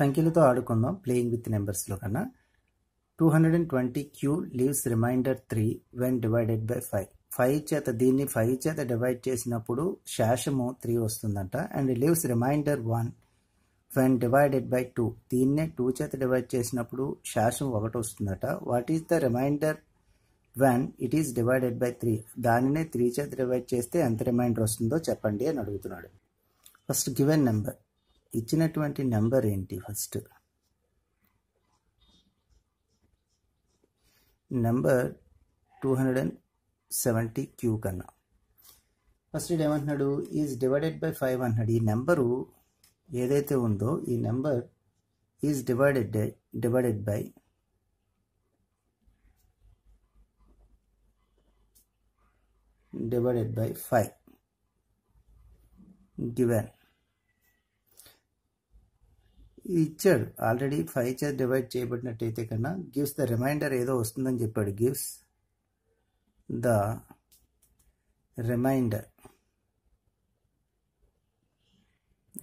సంఖ్యలతో ఆడుకుందాం playing with నెంబర్స్లో కన్నా two hundred and twenty Q leaves remainder three when divided by five five చేత దీన్ని ఫైవ్ చేత డివైడ్ చేసినప్పుడు శాసము త్రీ వస్తుందంట and leaves remainder one when divided by two దీన్నే టూ చేత డివైడ్ చేసినప్పుడు శాషం ఒకటి వస్తుందట what is the remainder when it is divided by three దానినే త్రీ చేత డివైడ్ చేస్తే ఎంత రిమైండర్ వస్తుందో చెప్పండి అని అడుగుతున్నాడు ఫస్ట్ గివెన్ నెంబర్ ఇచ్చినటువంటి నెంబర్ ఏంటి first number two hundred and seventy Q కన్నా ఫస్ట్ ఇది ఏమంటున్నాడు ఈజ్ డివైడెడ్ బై ఫైవ్ అంటున్నాడు ఈ నెంబరు ఏదైతే ఉందో ఈ number is divided divided by divided by five given ఇచ్చాడు ఆల్రెడీ ఫైవ్ చేసి డివైడ్ చేయబడినట్టయితే కన్నా గివ్స్ ద రిమైండర్ ఏదో వస్తుందని చెప్పాడు గివ్స్ ద రిమైండర్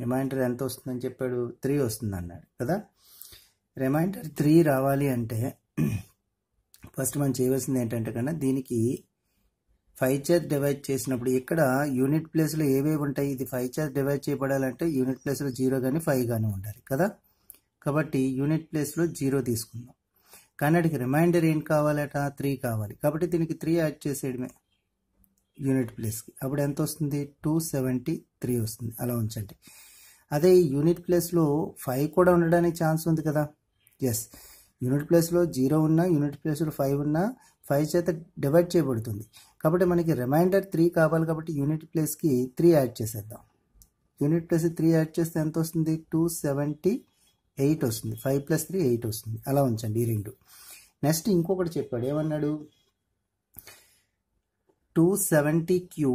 రిమైండర్ ఎంత వస్తుందని చెప్పాడు త్రీ వస్తుంది అన్నాడు కదా రిమైండర్ త్రీ రావాలి అంటే ఫస్ట్ మనం చేయవలసింది ఏంటంటే కన్నా దీనికి ఫైవ్ చేత్ డివైడ్ చేసినప్పుడు ఇక్కడ యూనిట్ ప్లేస్లో ఏవేవి ఉంటాయి ఇది ఫైవ్ చేత్ డివైడ్ చేయబడాలంటే యూనిట్ ప్లేస్లో జీరో కానీ ఫైవ్ కానీ ఉండాలి కదా కాబట్టి యూనిట్ ప్లేస్లో జీరో తీసుకుందాం కానీ రిమైండర్ ఏం కావాలట త్రీ కావాలి కాబట్టి దీనికి త్రీ యాడ్ చేసేయడమే యూనిట్ ప్లేస్కి అప్పుడు ఎంత వస్తుంది టూ సెవెంటీ త్రీ వస్తుంది అలా ఉంచండి అదే యూనిట్ ప్లేస్లో ఫైవ్ కూడా ఉండడానికి ఛాన్స్ ఉంది కదా ఎస్ యూనిట్ ప్లేస్లో జీరో ఉన్నా యూనిట్ ప్లేస్లో ఫైవ్ ఉన్నా ఫైవ్ చేత డివైడ్ చేయబడుతుంది కాబట్టి మనకి రిమైండర్ త్రీ కావాలి కాబట్టి యూనిట్ ప్లేస్కి త్రీ యాడ్ చేసేద్దాం యూనిట్ ప్లేస్ త్రీ యాడ్ చేస్తే ఎంత వస్తుంది టూ సెవెంటీ ఎయిట్ వస్తుంది ఫైవ్ ప్లస్ త్రీ ఎయిట్ వస్తుంది అలా ఉంచండి ఈ రెండు నెక్స్ట్ ఇంకొకటి చెప్పాడు ఏమన్నాడు two seventy Q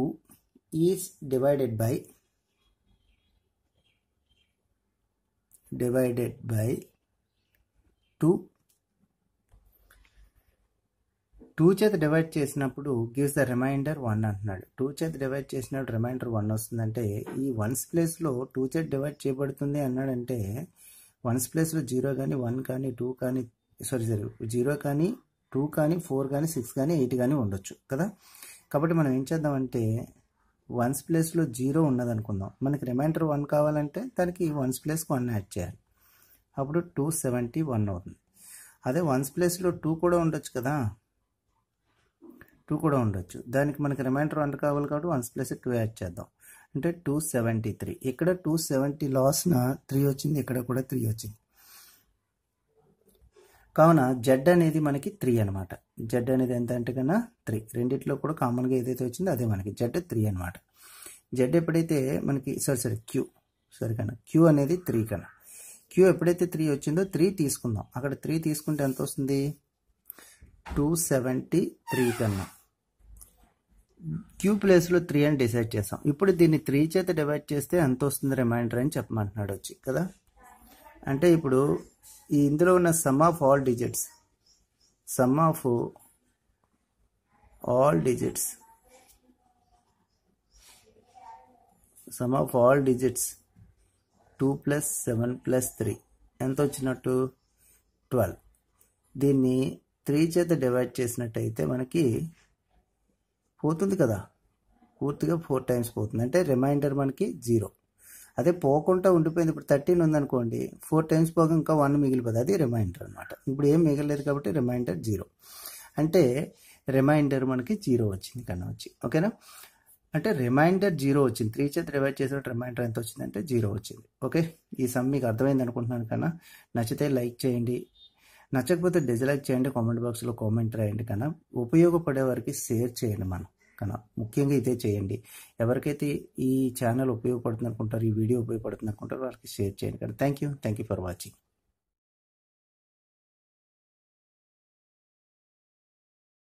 is divided by divided by two two చేత డివైడ్ చేసినప్పుడు గివ్స్ ద రిమైండర్ వన్ అంటున్నాడు టూ చేత డివైడ్ చేసినప్పుడు రిమైండర్ వన్ వస్తుందంటే ఈ వన్స్ ప్లేస్లో టూ చేత డివైడ్ చేయబడుతుంది అన్నాడంటే వన్స్ ప్లేస్లో జీరో కానీ వన్ కానీ టూ కానీ సారీ సారీ జీరో కానీ టూ కానీ ఫోర్ కానీ సిక్స్ కానీ ఎయిట్ కానీ ఉండొచ్చు కదా కాబట్టి మనం ఏం చేద్దామంటే వన్స్ ప్లేస్లో జీరో ఉన్నదనుకుందాం మనకి రిమైండర్ వన్ కావాలంటే దానికి వన్స్ ప్లేస్కి వన్ యాడ్ చేయాలి అప్పుడు టూ సెవెంటీ వన్ అవుతుంది అదే వన్స్ ప్లేస్లో టూ కూడా ఉండొచ్చు కదా టూ కూడా ఉండొచ్చు దానికి మనకి రిమైండర్ వన్ కావాలి కాబట్టి వన్స్ ప్లస్ టూ యాడ్ చేద్దాం అంటే టూ సెవెంటీ త్రీ ఇక్కడ టూ సెవెంటీ లాస్న త్రీ వచ్చింది ఇక్కడ కూడా త్రీ వచ్చింది కావున జెడ్ అనేది మనకి త్రీ అనమాట జెడ్ అనేది ఎంత అంటే కన్నా త్రీ రెండిట్లో కూడా కామన్గా ఏదైతే వచ్చిందో అదే మనకి జెడ్ త్రీ అనమాట జెడ్ ఎప్పుడైతే మనకి సారీ సారీ క్యూ సారీ కన్నా క్యూ అనేది త్రీ కన్నా క్యూ ఎప్పుడైతే త్రీ వచ్చిందో త్రీ తీసుకుందాం అక్కడ త్రీ తీసుకుంటే ఎంత వస్తుంది టూ సెవెంటీ త్రీ కన్నా క్యూ ప్లేస్లో త్రీ అని డిసైడ్ చేస్తాం ఇప్పుడు దీన్ని త్రీ చేత డివైడ్ చేస్తే ఎంత వస్తుంది రిమైండర్ అని చెప్పమంటున్నాడు వచ్చి కదా అంటే ఇప్పుడు ఈ ఇందులో ఉన్న sum of all digits sum of all digits sum of all digits two plus seven plus three ఎంత వచ్చినట్టు ట్వెల్వ్ దీన్ని త్రీ చేత డివైడ్ చేసినట్టయితే మనకి పోతుంది కదా పూర్తిగా ఫోర్ టైమ్స్ పోతుంది అంటే రిమైండర్ మనకి జీరో అదే పోకుండా ఉండిపోయింది ఇప్పుడు థర్టీన్ ఉందనుకోండి ఫోర్ టైమ్స్ పోక ఇంకా వన్ మిగిలిపోతుంది అది రిమైండర్ అనమాట ఇప్పుడు ఏం మిగలేదు కాబట్టి రిమైండర్ జీరో అంటే రిమైండర్ మనకి జీరో వచ్చింది కన్నా వచ్చి ఓకేనా అంటే రిమైండర్ జీరో వచ్చింది త్రీ చేత రివైడ్ చేసినట్టు రిమైండర్ ఎంత వచ్చిందంటే జీరో వచ్చింది ఓకే ఈ సమ్ మీకు అర్థమైంది అనుకుంటున్నాను కన్నా నచ్చితే లైక్ చేయండి నచ్చకపోతే డిజ్లైక్ చేయండి కామెంట్ బాక్స్లో కామెంట్ రాయండి కన్నా ఉపయోగపడే వారికి షేర్ చేయండి మనం కన్నా ముఖ్యంగా ఇదే చేయండి ఎవరికైతే ఈ ఛానల్ ఉపయోగపడుతుంది అనుకుంటారు ఈ వీడియో ఉపయోగపడుతుంది అనుకుంటారు వాళ్ళకి షేర్ చేయండి కానీ thank you thank you for watching